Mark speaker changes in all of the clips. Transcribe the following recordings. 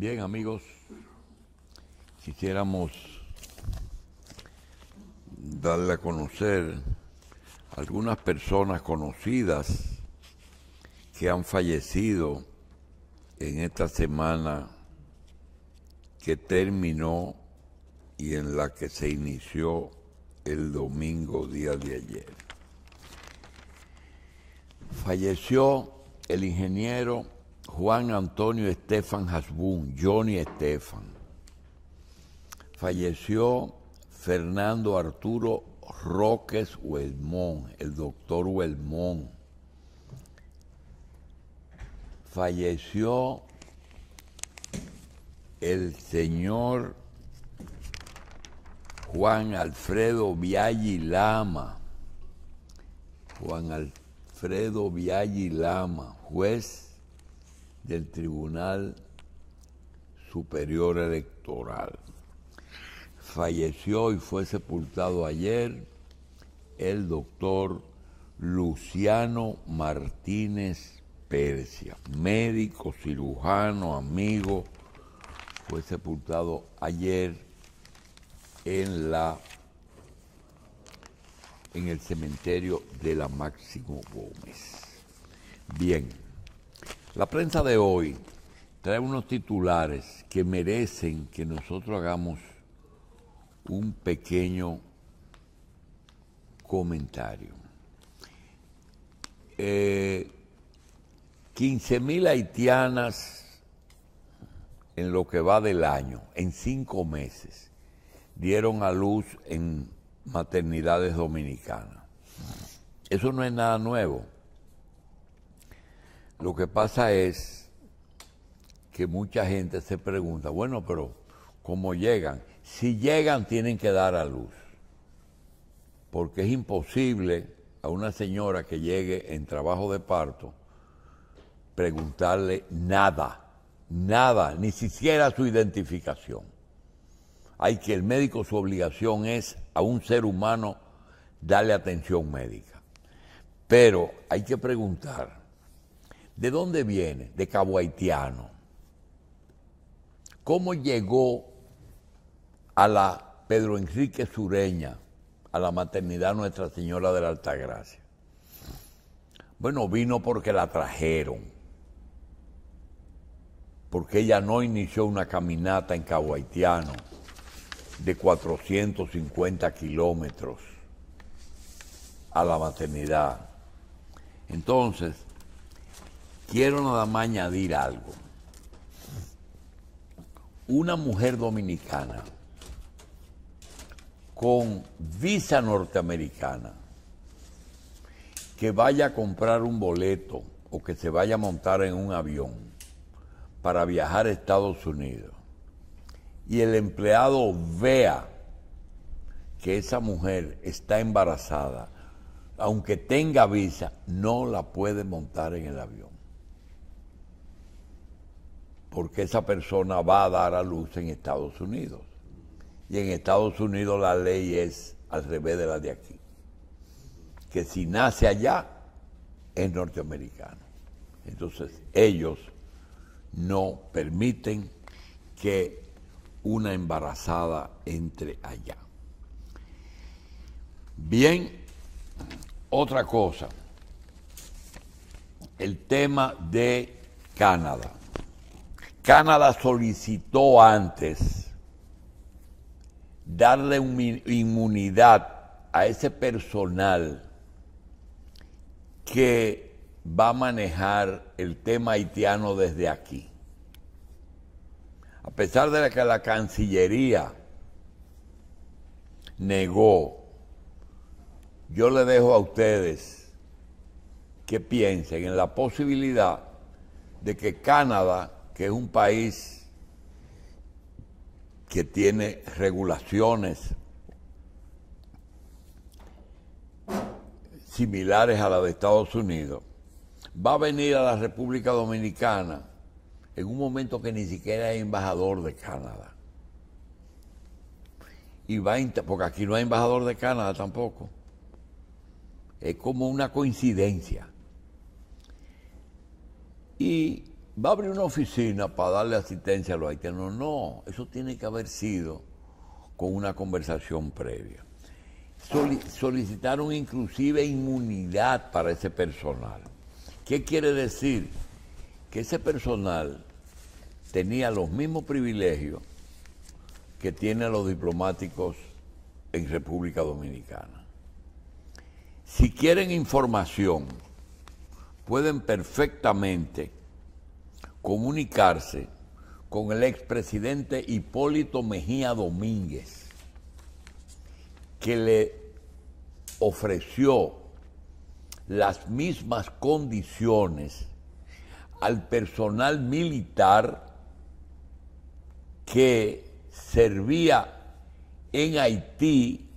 Speaker 1: Bien, amigos, quisiéramos darle a conocer algunas personas conocidas que han fallecido en esta semana que terminó y en la que se inició el domingo día de ayer. Falleció el ingeniero Juan Antonio Estefan Hasbun, Johnny Estefan. Falleció Fernando Arturo Roques Huelmón, el doctor Huelmón. Falleció el señor Juan Alfredo Viaggi Lama. Juan Alfredo Viaggi Lama, juez del Tribunal Superior Electoral. Falleció y fue sepultado ayer el doctor Luciano Martínez Persia, médico, cirujano, amigo, fue sepultado ayer en la en el cementerio de la Máximo Gómez. Bien. La prensa de hoy trae unos titulares que merecen que nosotros hagamos un pequeño comentario. 15.000 eh, haitianas en lo que va del año, en cinco meses, dieron a luz en maternidades dominicanas. Eso no es nada nuevo. Lo que pasa es que mucha gente se pregunta, bueno, pero ¿cómo llegan? Si llegan tienen que dar a luz, porque es imposible a una señora que llegue en trabajo de parto preguntarle nada, nada, ni siquiera su identificación. Hay que el médico su obligación es a un ser humano darle atención médica. Pero hay que preguntar ¿De dónde viene? De Cabo Haitiano. ¿Cómo llegó a la Pedro Enrique Sureña, a la maternidad Nuestra Señora de la Altagracia? Bueno, vino porque la trajeron, porque ella no inició una caminata en Cabo Haitiano de 450 kilómetros a la maternidad. Entonces, Quiero nada más añadir algo. Una mujer dominicana con visa norteamericana que vaya a comprar un boleto o que se vaya a montar en un avión para viajar a Estados Unidos y el empleado vea que esa mujer está embarazada, aunque tenga visa, no la puede montar en el avión porque esa persona va a dar a luz en Estados Unidos. Y en Estados Unidos la ley es al revés de la de aquí. Que si nace allá, es norteamericana. Entonces ellos no permiten que una embarazada entre allá. Bien, otra cosa, el tema de Canadá. Canadá solicitó antes darle inmunidad a ese personal que va a manejar el tema haitiano desde aquí. A pesar de que la Cancillería negó, yo le dejo a ustedes que piensen en la posibilidad de que Canadá que es un país que tiene regulaciones similares a las de Estados Unidos, va a venir a la República Dominicana en un momento que ni siquiera es embajador de Canadá. Y va porque aquí no hay embajador de Canadá tampoco. Es como una coincidencia. Y va a abrir una oficina para darle asistencia a los haitianos. No, eso tiene que haber sido con una conversación previa. solicitaron inclusive inmunidad para ese personal. ¿Qué quiere decir? Que ese personal tenía los mismos privilegios que tienen los diplomáticos en República Dominicana. Si quieren información, pueden perfectamente comunicarse con el expresidente Hipólito Mejía Domínguez, que le ofreció las mismas condiciones al personal militar que servía en Haití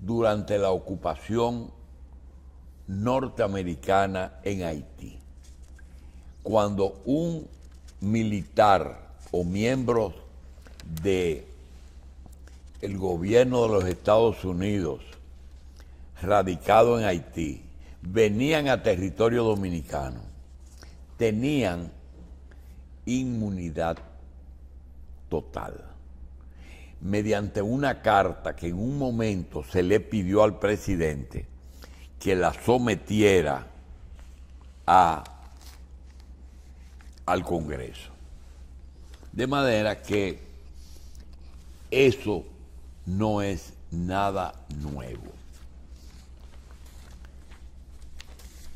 Speaker 1: durante la ocupación norteamericana en Haití cuando un militar o miembro de el gobierno de los Estados Unidos radicado en Haití venían a territorio dominicano tenían inmunidad total. Mediante una carta que en un momento se le pidió al presidente que la sometiera a al Congreso. De manera que eso no es nada nuevo.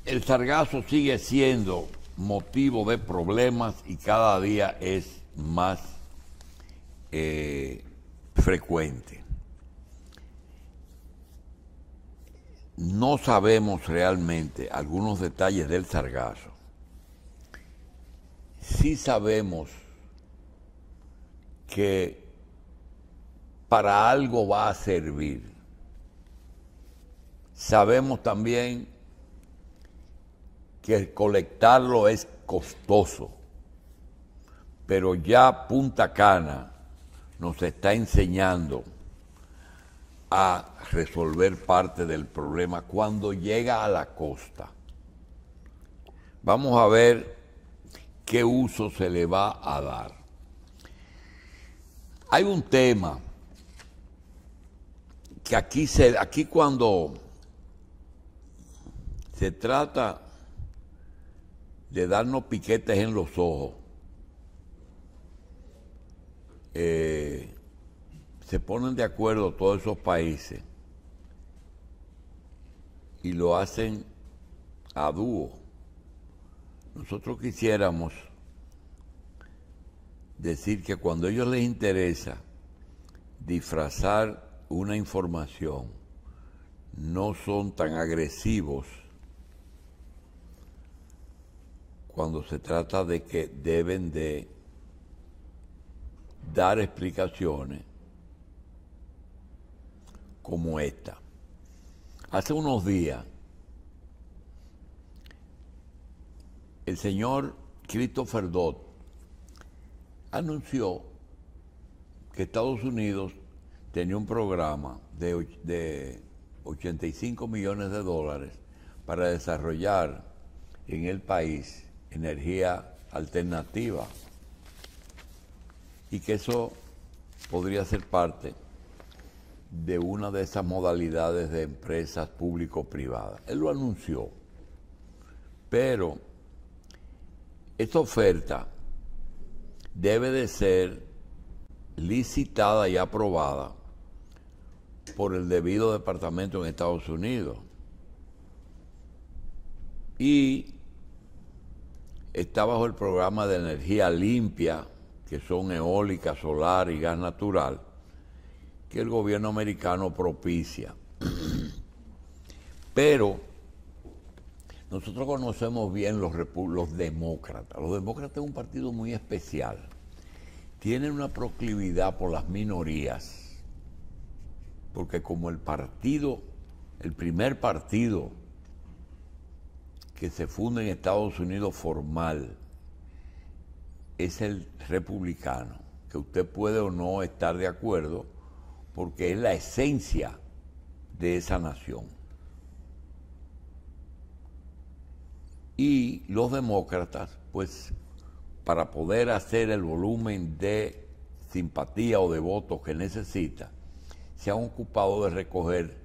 Speaker 1: El sargazo sigue siendo motivo de problemas y cada día es más eh, frecuente. No sabemos realmente algunos detalles del sargazo sí sabemos que para algo va a servir. Sabemos también que colectarlo es costoso, pero ya Punta Cana nos está enseñando a resolver parte del problema cuando llega a la costa. Vamos a ver qué uso se le va a dar. Hay un tema que aquí, se, aquí cuando se trata de darnos piquetes en los ojos, eh, se ponen de acuerdo todos esos países y lo hacen a dúo. Nosotros quisiéramos decir que cuando a ellos les interesa disfrazar una información, no son tan agresivos cuando se trata de que deben de dar explicaciones como esta. Hace unos días el señor Christopher Dodd anunció que Estados Unidos tenía un programa de, de 85 millones de dólares para desarrollar en el país energía alternativa y que eso podría ser parte de una de esas modalidades de empresas público-privadas. Él lo anunció, pero esta oferta debe de ser licitada y aprobada por el debido departamento en Estados Unidos. Y está bajo el programa de energía limpia, que son eólica, solar y gas natural, que el gobierno americano propicia. Pero nosotros conocemos bien los, demócratas. Los demócratas es un partido muy especial. Tienen una proclividad por las minorías, porque como el partido, el primer partido que se funda en Estados Unidos formal es el republicano, que usted puede o no estar de acuerdo, porque es la esencia de esa nación Y los demócratas, pues, para poder hacer el volumen de simpatía o de votos que necesita, se han ocupado de recoger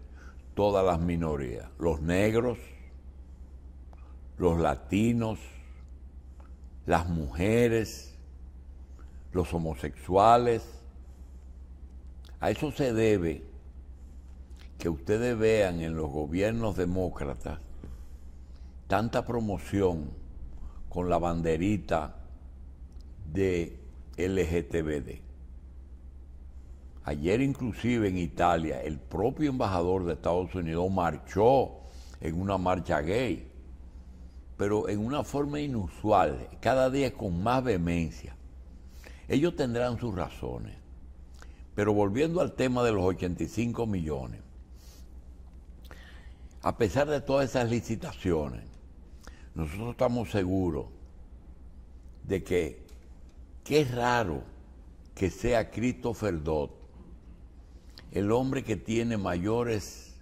Speaker 1: todas las minorías, los negros, los latinos, las mujeres, los homosexuales. A eso se debe que ustedes vean en los gobiernos demócratas tanta promoción con la banderita de LGTBD. Ayer inclusive en Italia el propio embajador de Estados Unidos marchó en una marcha gay, pero en una forma inusual, cada día con más vehemencia. Ellos tendrán sus razones. Pero volviendo al tema de los 85 millones, a pesar de todas esas licitaciones, nosotros estamos seguros de que qué raro que sea Christopher Dodd el hombre que tiene mayores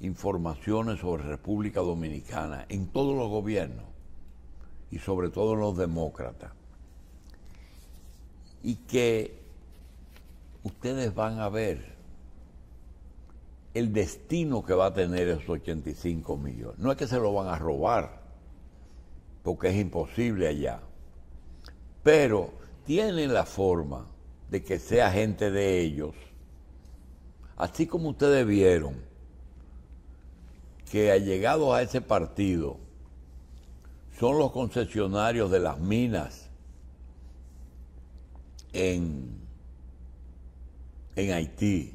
Speaker 1: informaciones sobre República Dominicana en todos los gobiernos y sobre todo en los demócratas. Y que ustedes van a ver el destino que va a tener esos 85 millones. No es que se lo van a robar, porque es imposible allá. Pero tienen la forma de que sea gente de ellos. Así como ustedes vieron que allegados a ese partido son los concesionarios de las minas en, en Haití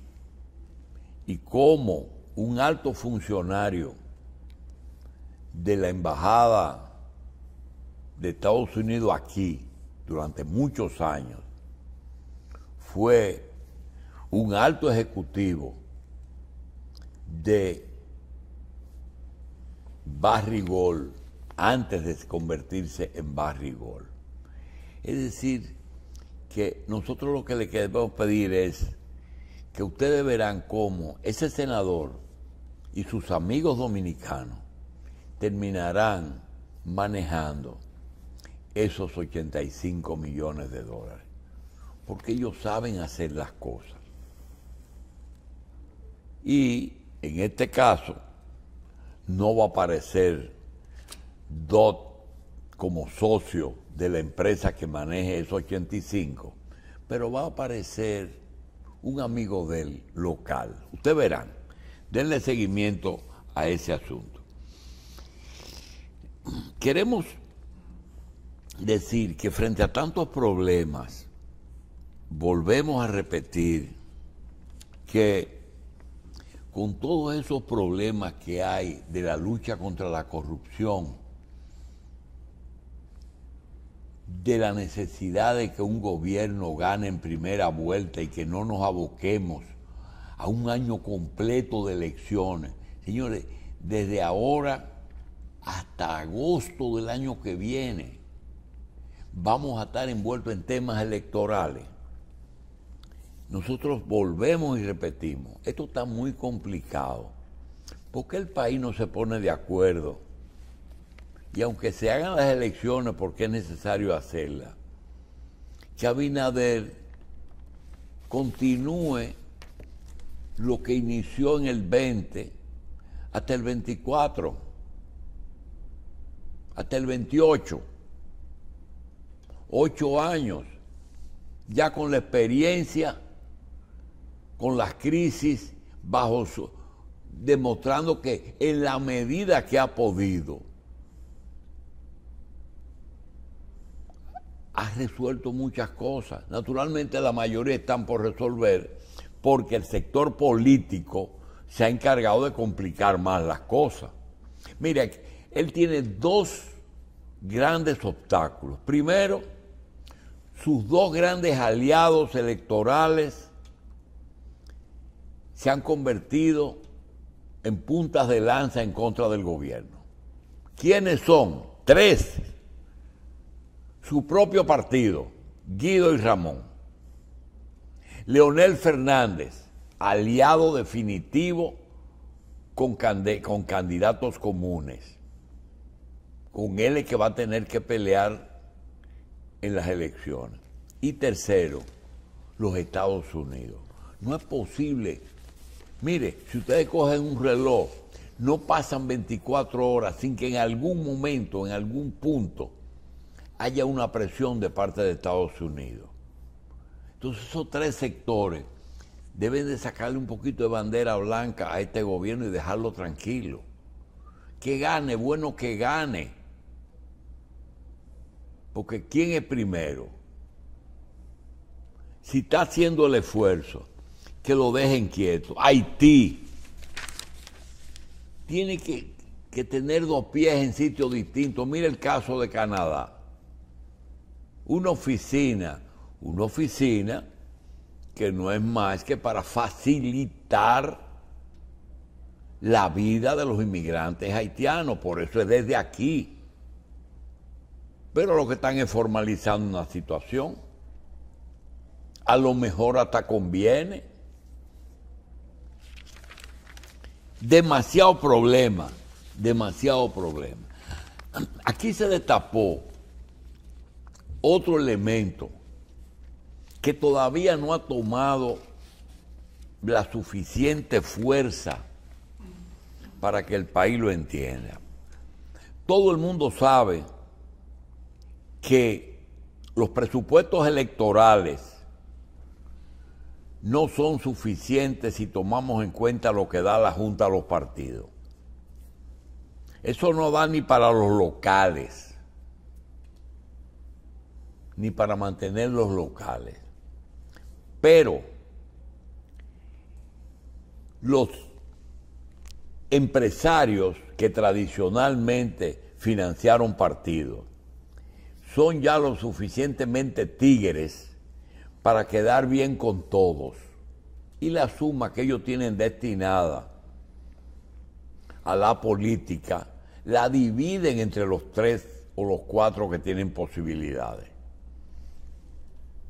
Speaker 1: y como un alto funcionario de la embajada de Estados Unidos aquí durante muchos años fue un alto ejecutivo de barrigol antes de convertirse en barrigol Es decir, que nosotros lo que le queremos pedir es que ustedes verán cómo ese senador y sus amigos dominicanos terminarán manejando esos 85 millones de dólares, porque ellos saben hacer las cosas. Y en este caso, no va a aparecer DOT como socio de la empresa que maneje esos 85, pero va a aparecer un amigo del local. Ustedes verán, denle seguimiento a ese asunto. Queremos decir que frente a tantos problemas, volvemos a repetir que con todos esos problemas que hay de la lucha contra la corrupción, de la necesidad de que un gobierno gane en primera vuelta y que no nos aboquemos a un año completo de elecciones. Señores, desde ahora hasta agosto del año que viene, vamos a estar envueltos en temas electorales. Nosotros volvemos y repetimos, esto está muy complicado. ¿Por qué el país no se pone de acuerdo? Y aunque se hagan las elecciones, porque es necesario hacerlas, que Abinader continúe lo que inició en el 20 hasta el 24, hasta el 28 ocho años, ya con la experiencia, con las crisis, bajo demostrando que en la medida que ha podido, ha resuelto muchas cosas. Naturalmente la mayoría están por resolver porque el sector político se ha encargado de complicar más las cosas. Mire, él tiene dos grandes obstáculos. Primero, sus dos grandes aliados electorales se han convertido en puntas de lanza en contra del gobierno. ¿Quiénes son? Tres. Su propio partido, Guido y Ramón. Leonel Fernández, aliado definitivo con, candidatos comunes. Con él es que va a tener que pelear en las elecciones. Y tercero, los Estados Unidos. No es posible. Mire, si ustedes cogen un reloj, no pasan 24 horas sin que en algún momento, en algún punto, haya una presión de parte de Estados Unidos. Entonces esos tres sectores deben de sacarle un poquito de bandera blanca a este gobierno y dejarlo tranquilo. Que gane, bueno que gane. Porque ¿quién es primero? Si está haciendo el esfuerzo, que lo dejen quieto. Haití tiene que, que tener dos pies en sitios distintos. Mira el caso de Canadá. Una oficina, una oficina que no es más que para facilitar la vida de los inmigrantes haitianos. Por eso es desde aquí pero lo que están es formalizando una situación. A lo mejor hasta conviene. Demasiado problema, demasiado problema. Aquí se destapó otro elemento que todavía no ha tomado la suficiente fuerza para que el país lo entienda. Todo el mundo sabe que los presupuestos electorales no son suficientes si tomamos en cuenta lo que da la Junta a los partidos. Eso no da ni para los locales, ni para mantener los locales. Pero los empresarios que tradicionalmente financiaron partidos, son ya lo suficientemente tigres para quedar bien con todos. Y la suma que ellos tienen destinada a la política la dividen entre los tres o los cuatro que tienen posibilidades,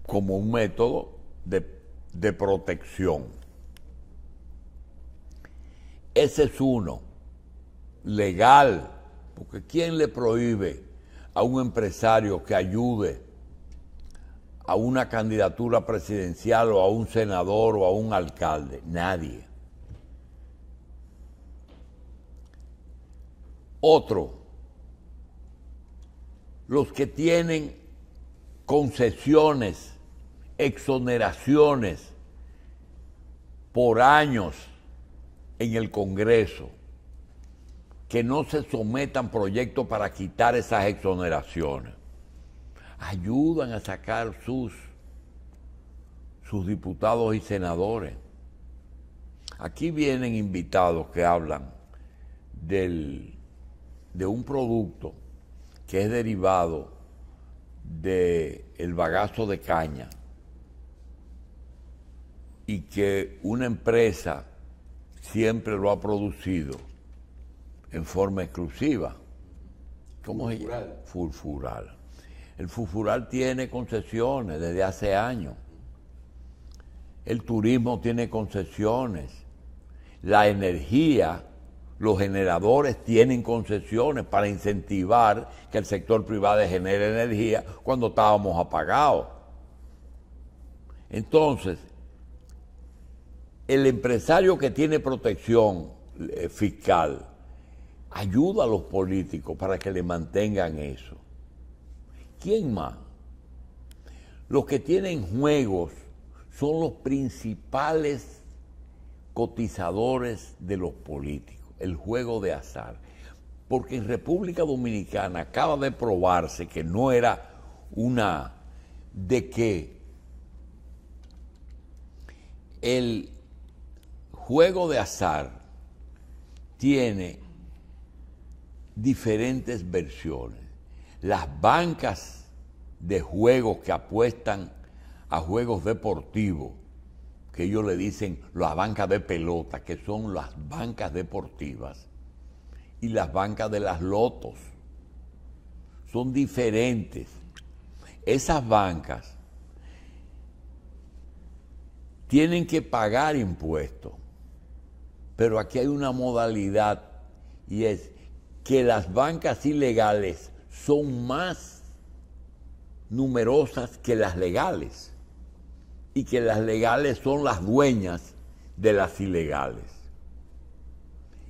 Speaker 1: como un método de, de protección. Ese es uno, legal, porque ¿quién le prohíbe a un empresario que ayude a una candidatura presidencial o a un senador o a un alcalde. Nadie. Otro, los que tienen concesiones, exoneraciones por años en el Congreso que no se sometan proyectos para quitar esas exoneraciones. Ayudan a sacar sus, sus diputados y senadores. Aquí vienen invitados que hablan del, de un producto que es derivado del el bagazo de caña y que una empresa siempre lo ha producido en forma exclusiva. ¿Cómo fulfural. se El fulfural tiene concesiones desde hace años. El turismo tiene concesiones. La energía, los generadores tienen concesiones para incentivar que el sector privado genere energía cuando estábamos apagados. Entonces, el empresario que tiene protección eh, fiscal, ayuda a los políticos para que le mantengan eso. ¿Quién más? Los que tienen juegos son los principales cotizadores de los políticos, el juego de azar. Porque en República Dominicana acaba de probarse que no era una de que el juego de azar tiene diferentes versiones. Las bancas de juegos que apuestan a juegos deportivos, que ellos le dicen las bancas de pelota, que son las bancas deportivas, y las bancas de las lotos, son diferentes. Esas bancas tienen que pagar impuestos, pero aquí hay una modalidad y es que las bancas ilegales son más numerosas que las legales y que las legales son las dueñas de las ilegales.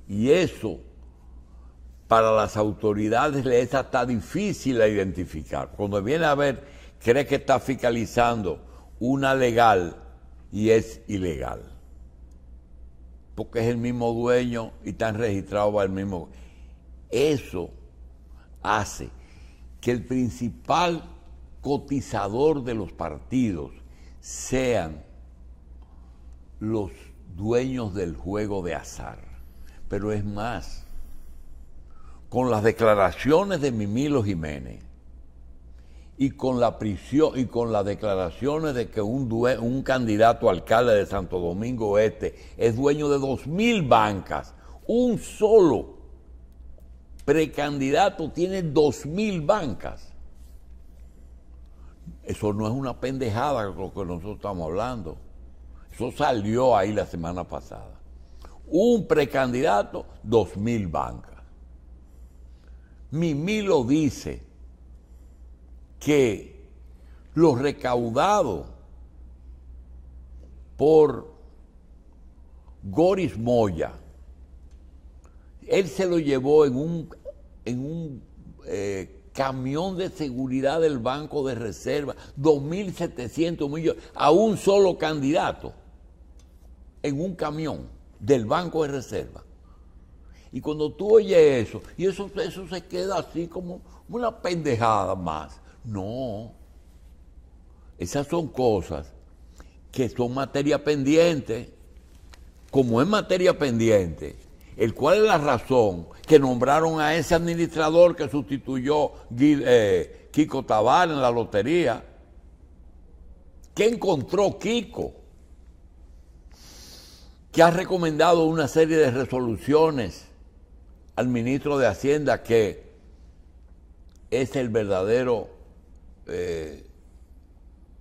Speaker 1: Y eso para las autoridades le es hasta difícil a identificar. Cuando viene a ver, cree que está fiscalizando una legal y es ilegal. Porque es el mismo dueño y está registrado para el mismo. Eso hace que el principal cotizador de los partidos sean los dueños del juego de azar. Pero es más, con las declaraciones de Mimilo Jiménez y con la prisión y con las declaraciones de que un, un candidato alcalde de Santo Domingo Este es dueño de dos mil bancas, un solo precandidato tiene 2.000 bancas. Eso no es una pendejada lo que nosotros estamos hablando. Eso salió ahí la semana pasada. Un precandidato, 2.000 bancas. Mimilo dice que lo recaudado por Goris Moya, él se lo llevó en un, en un eh, camión de seguridad del Banco de Reserva, 2.700 millones, a un solo candidato, en un camión del Banco de Reserva. Y cuando tú oyes eso, y eso, eso se queda así como una pendejada más. No, esas son cosas que son materia pendiente. Como es materia pendiente, el cual es la razón que nombraron a ese administrador que sustituyó a eh, Kiko Tabar en la lotería. ¿Qué encontró Kiko? Que ha recomendado una serie de resoluciones al ministro de Hacienda que es el verdadero eh,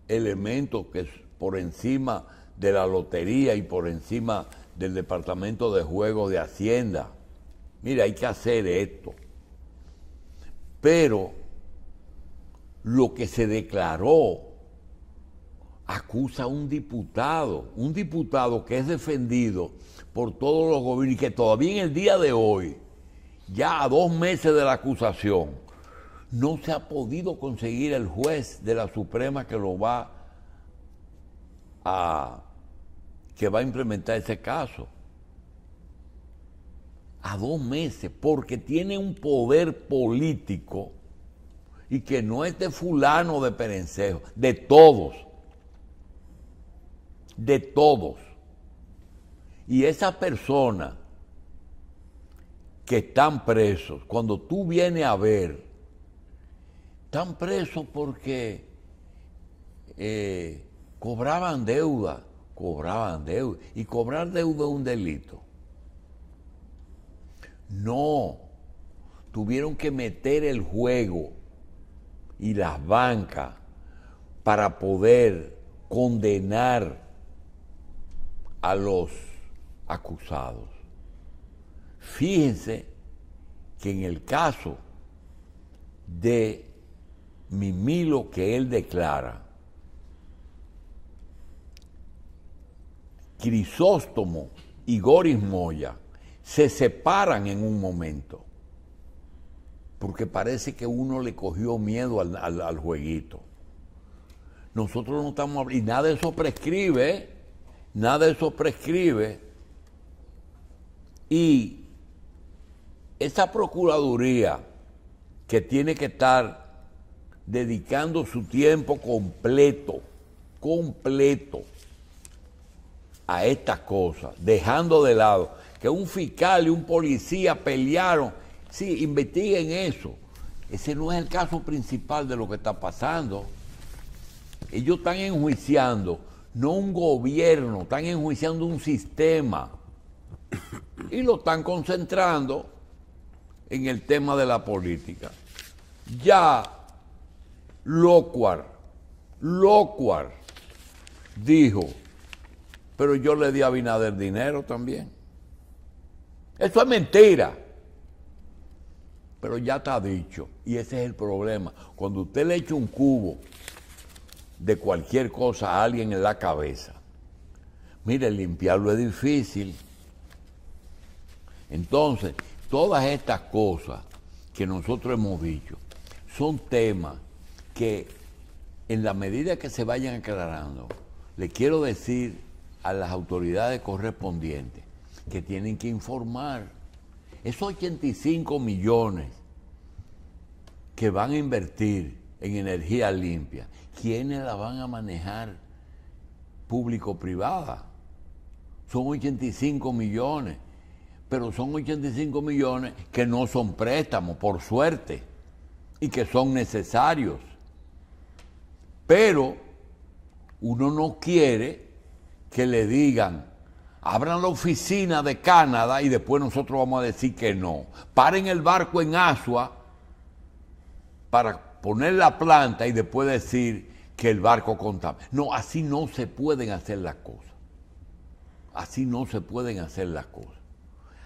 Speaker 1: elemento que es por encima de la lotería y por encima del Departamento de Juego de Hacienda. Mira, hay que hacer esto. Pero lo que se declaró acusa a un diputado, un diputado que es defendido por todos los gobiernos y que todavía en el día de hoy, ya a dos meses de la acusación, no se ha podido conseguir el juez de la Suprema que lo va a que va a implementar ese caso. A dos meses, porque tiene un poder político y que no es de fulano de Perencejo, de todos, de todos. Y esas personas que están presos, cuando tú vienes a ver, están presos porque eh, cobraban deuda cobraban deuda. Y cobrar deuda es un delito. No, tuvieron que meter el juego y las bancas para poder condenar a los acusados. Fíjense que en el caso de Mimilo que él declara, Crisóstomo y Goris Moya se separan en un momento, porque parece que uno le cogió miedo al, jueguito. Nosotros no estamos y nada de eso prescribe, ¿eh? nada de eso prescribe. Y esa procuraduría que tiene que estar dedicando su tiempo completo, completo, a estas cosas, dejando de lado que un fiscal y un policía pelearon. Sí, investiguen eso. Ese no es el caso principal de lo que está pasando. Ellos están enjuiciando, no un gobierno, están enjuiciando un sistema. Y lo están concentrando en el tema de la política. Ya Locuar, Locuar dijo pero yo le di a Abinader dinero también. Eso es mentira. Pero ya está dicho. Y ese es el problema. Cuando usted le echa un cubo de cualquier cosa a alguien en la cabeza, mire, limpiarlo es difícil. Entonces, todas estas cosas que nosotros hemos dicho son temas que en la medida que se vayan aclarando, le quiero decir a las autoridades correspondientes que tienen que informar. Esos 85 millones que van a invertir en energía limpia, ¿quiénes la van a manejar público-privada? Son 85 millones, pero son 85 millones que no son préstamos, por suerte, y que son necesarios. Pero uno no quiere que le digan, abran la oficina de Canadá y después nosotros vamos a decir que no. Paren el barco en Asua para poner la planta y después decir que el barco contamina. No, así no se pueden hacer las cosas. Así no se pueden hacer las cosas.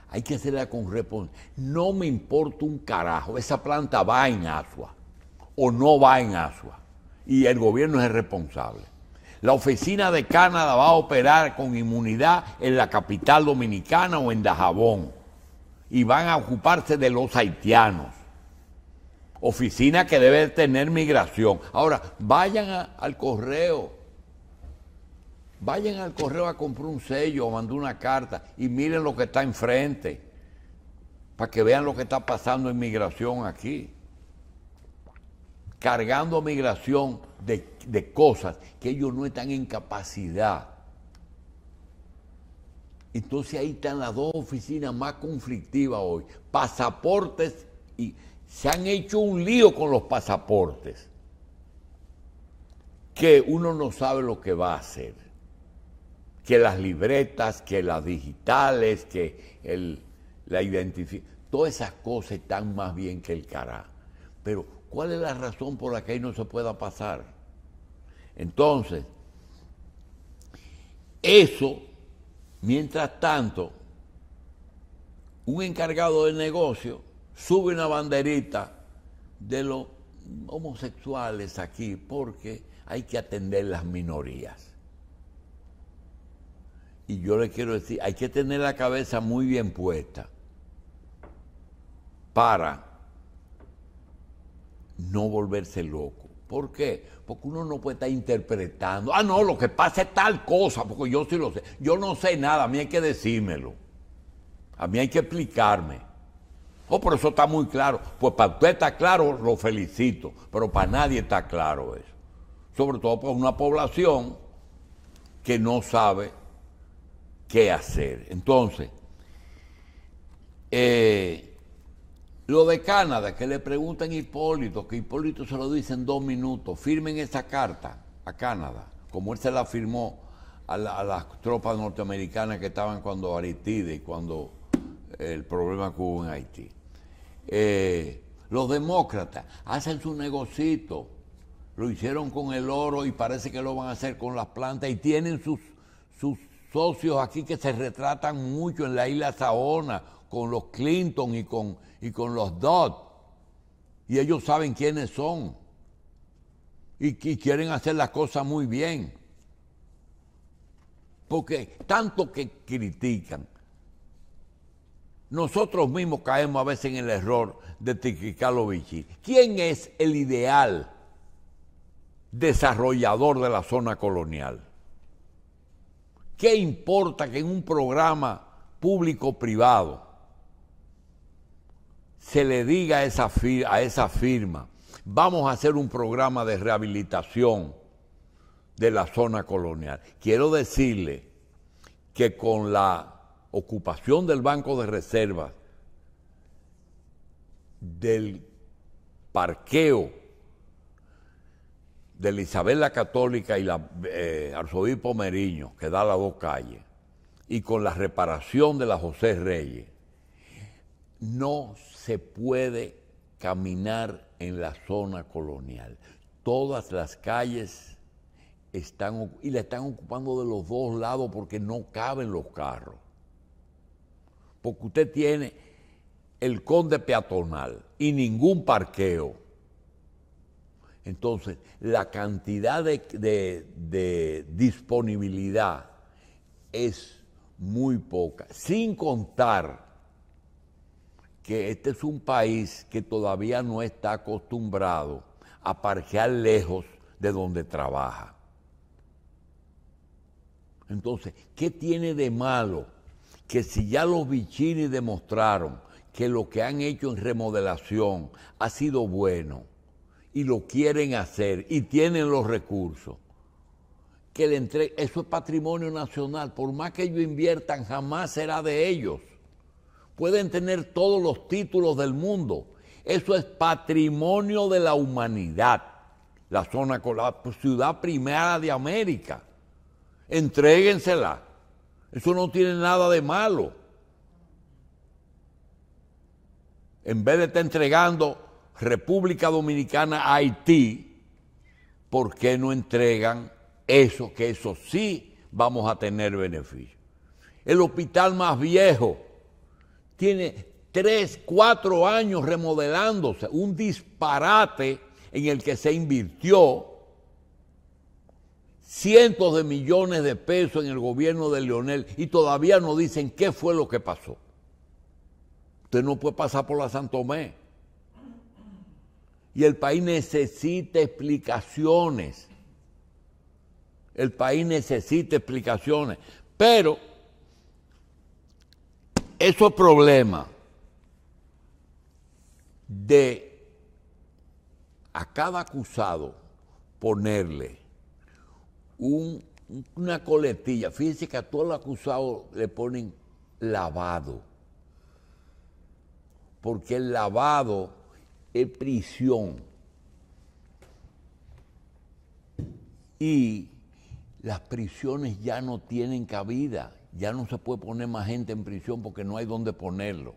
Speaker 1: Hay que hacerla con responsabilidad. No me importa un carajo. Esa planta va en Asua o no va en Asua. Y el gobierno es el responsable. La oficina de Canadá va a operar con inmunidad en la capital dominicana o en Dajabón. Y van a ocuparse de los haitianos. Oficina que debe tener migración. Ahora, vayan al correo. Vayan al correo a comprar un sello o mandar una carta y miren lo que está enfrente. Para que vean lo que está pasando en migración aquí cargando migración de, cosas que ellos no están en capacidad. Entonces ahí están las dos oficinas más conflictivas hoy. Pasaportes y se han hecho un lío con los pasaportes. Que uno no sabe lo que va a hacer. Que las libretas, que las digitales, que el, la identificación, todas esas cosas están más bien que el cará. Pero ¿Cuál es la razón por la que ahí no se pueda pasar? Entonces, eso, mientras tanto, un encargado de negocio sube una banderita de los homosexuales aquí porque hay que atender las minorías. Y yo le quiero decir, hay que tener la cabeza muy bien puesta para no volverse loco. ¿Por qué? Porque uno no puede estar interpretando, ah, no, lo que pasa es tal cosa, porque yo sí lo sé. Yo no sé nada, a mí hay que decírmelo. A mí hay que explicarme. Oh, pero eso está muy claro. Pues para usted está claro, lo felicito, pero para nadie está claro eso. Sobre todo para una población que no sabe qué hacer. Entonces, eh, lo de Canadá, que le preguntan a Hipólito, que Hipólito se lo dice en dos minutos, firmen esa carta a Canadá, como él se la firmó a, las tropas norteamericanas que estaban cuando Aritide y cuando eh, el problema que hubo en Haití. Eh, los demócratas hacen su negocito, lo hicieron con el oro y parece que lo van a hacer con las plantas y tienen sus, sus socios aquí que se retratan mucho en la isla Saona con los Clinton y con, y con los Dodd. Y ellos saben quiénes son. Y, quieren hacer las cosas muy bien. Porque tanto que critican, nosotros mismos caemos a veces en el error de criticar ¿Quién es el ideal desarrollador de la zona colonial? ¿Qué importa que en un programa público-privado se le diga a esa, a esa firma, vamos a hacer un programa de rehabilitación de la zona colonial. Quiero decirle que con la ocupación del Banco de Reservas, del parqueo de Isabel la Católica y la eh, Arzobispo Meriño, que da la las dos calles, y con la reparación de la José Reyes, no se puede caminar en la zona colonial. Todas las calles están y la están ocupando de los dos lados porque no caben los carros. Porque usted tiene el conde peatonal y ningún parqueo. Entonces, la cantidad de disponibilidad es muy poca, sin contar que este es un país que todavía no está acostumbrado a parquear lejos de donde trabaja. Entonces, ¿qué tiene de malo que si ya los bichines demostraron que lo que han hecho en remodelación ha sido bueno y lo quieren hacer y tienen los recursos? Que le Eso es patrimonio nacional, por más que ellos inviertan, jamás será de ellos pueden tener todos los títulos del mundo. Eso es patrimonio de la humanidad. La zona con la ciudad primera de América. Entréguensela. Eso no tiene nada de malo. En vez de estar entregando República Dominicana a Haití, ¿por qué no entregan eso? Que eso sí vamos a tener beneficio. El hospital más viejo tiene tres, cuatro años remodelándose, un disparate en el que se invirtió cientos de millones de pesos en el gobierno de Leonel y todavía no dicen qué fue lo que pasó. Usted no puede pasar por la Santomé. Y el país necesita explicaciones. El país necesita explicaciones. Pero esos problema de a cada acusado ponerle una coletilla. Fíjense que a todos los acusados le ponen lavado. Porque el lavado es prisión. Y las prisiones ya no tienen cabida, ya no se puede poner más gente en prisión porque no hay dónde ponerlo.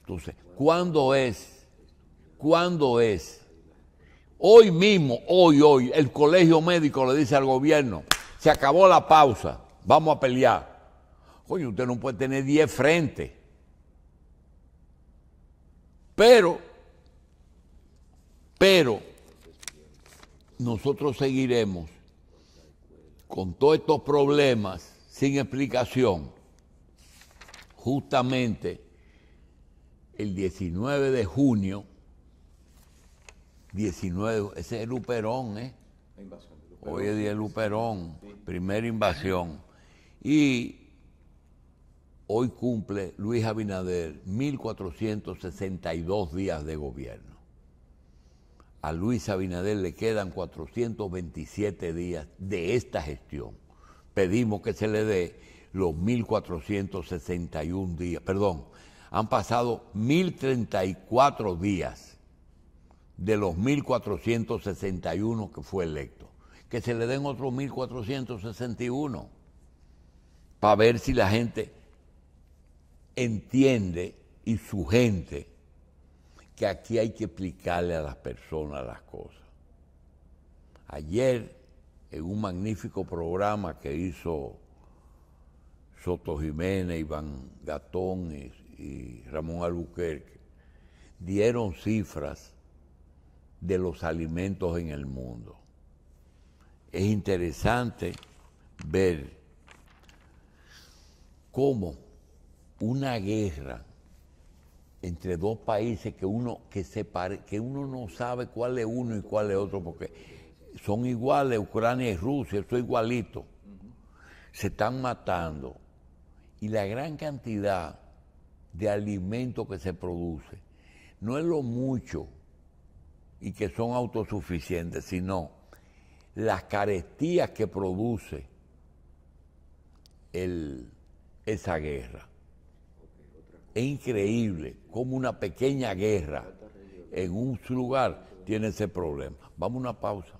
Speaker 1: Entonces, ¿cuándo es? ¿Cuándo es? Hoy mismo, hoy, hoy, el colegio médico le dice al gobierno, se acabó la pausa, vamos a pelear. Coño, usted no puede tener 10 frentes. Pero, pero, nosotros seguiremos con todos estos problemas sin explicación, justamente el 19 de junio, 19, ese es el ¿eh? Luperón. Hoy es el Luperón, primera invasión. Y hoy cumple Luis Abinader 1462 días de gobierno a Luis Abinader le quedan 427 días de esta gestión. Pedimos que se le dé los 1.461 días, perdón, han pasado 1.034 días de los 1.461 que fue electo. Que se le den otros 1.461 para ver si la gente entiende y su gente que aquí hay que explicarle a las personas las cosas. Ayer, en un magnífico programa que hizo Soto Jiménez, Iván Gatón y, Ramón Albuquerque, dieron cifras de los alimentos en el mundo. Es interesante ver cómo una guerra entre dos países que uno que separe, que uno no sabe cuál es uno y cuál es otro, porque son iguales, Ucrania y Rusia, son igualitos, igualito. Se están matando. Y la gran cantidad de alimento que se produce, no es lo mucho y que son autosuficientes, sino las carestías que produce esa guerra. Es increíble cómo una pequeña guerra en un lugar tiene ese problema. Vamos a una pausa.